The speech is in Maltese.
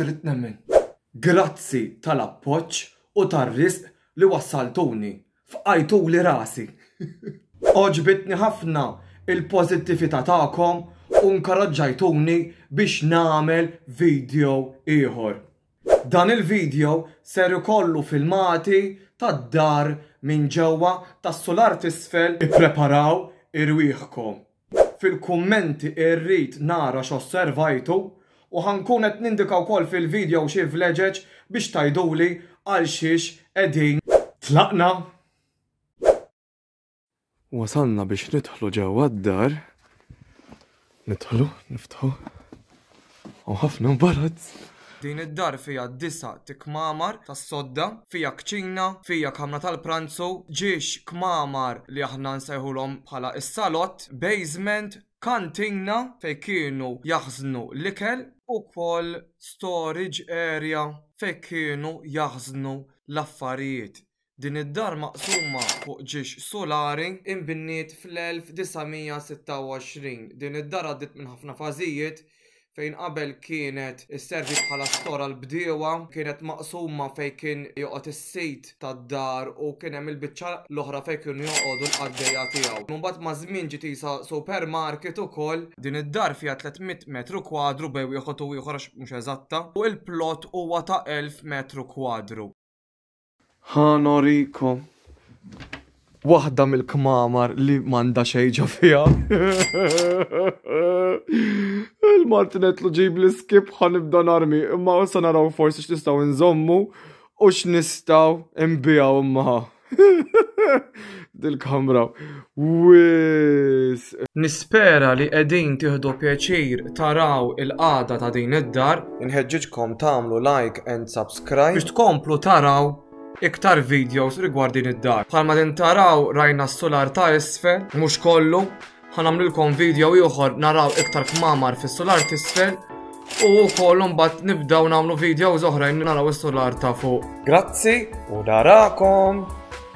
it nemmen. Grazzi tal-appoċ u tar-risq li wassaltuni f'qajtu li rasi. Oġbitni ħafna il-pozittività ta'kom u nkarraġġajtuni biex namel video ieħor. Dan il-video ser kollu filmati tad-dar minn ġewwa tas-solar tisfel ippreparaw irwieħkom. Fil-kummenti irrid nara x'osservajtu u ħankun qed nindika wkoll fil-video xi vleġeġ biex tajduli għal xiex qegħdin tlaqna. Wasalna biex nidħlu ġewwa d-dar. Nidħlu, niftħu. U ħafna mbarazz. Din id-dar fija disa kmamar tas sodda, fija kċina, fija kamra tal-pranzu, ġiex kmamar li aħna nsejħulhom bħala is-salott, basement, kantina fej kienu jaħznu l-ikel u kol storage area fej kienu jaħznu l-affarijiet. Din id-dar maqsuma fuq ġiex solari imbinniet fl-1926. Din id-dar għaddit minn ħafna fażijiet fejn qabel kienet servi bħala stora l-bdiewa, kienet maqsuma fej kien joqgħod is-sejt tad-dar u kien hemm il-biċċa l-oħra fej kienu joqogħdu l-qaddejja tiegħu. Mbagħad ma' żmien ġiet isa supermarket ukoll din id-dar fiha 300 metru kwadru bej wieħed u ieħor mhux eżatta u l-plot huwa ta' 1000 metru kwadru. Hanoriko. Waħda mill-kmamar li manda xejġa fija. Martin qed ġib li skip ħan nibda narmi, imma issa naraw forsi x-nistaw nżommu u x'nistgħu nbijaw imma. Dil-kamra. Wis. Nispera li qegħdin tiħdu pjaċir taraw il-qada ta' din id-dar. Inħeġġiġkom tagħmlu like and subscribe biex tkomplu taraw iktar videos rigward din id-dar. Bħalma din taraw rajna s-solar ta' isfel, mhux kollu, ħanamlilkom video ieħor naraw iktar kmamar fis-solar tisfel u kollum bat nibdaw namlu video oħrajn naraw is-solar ta' fuq. Grazzi u narakom!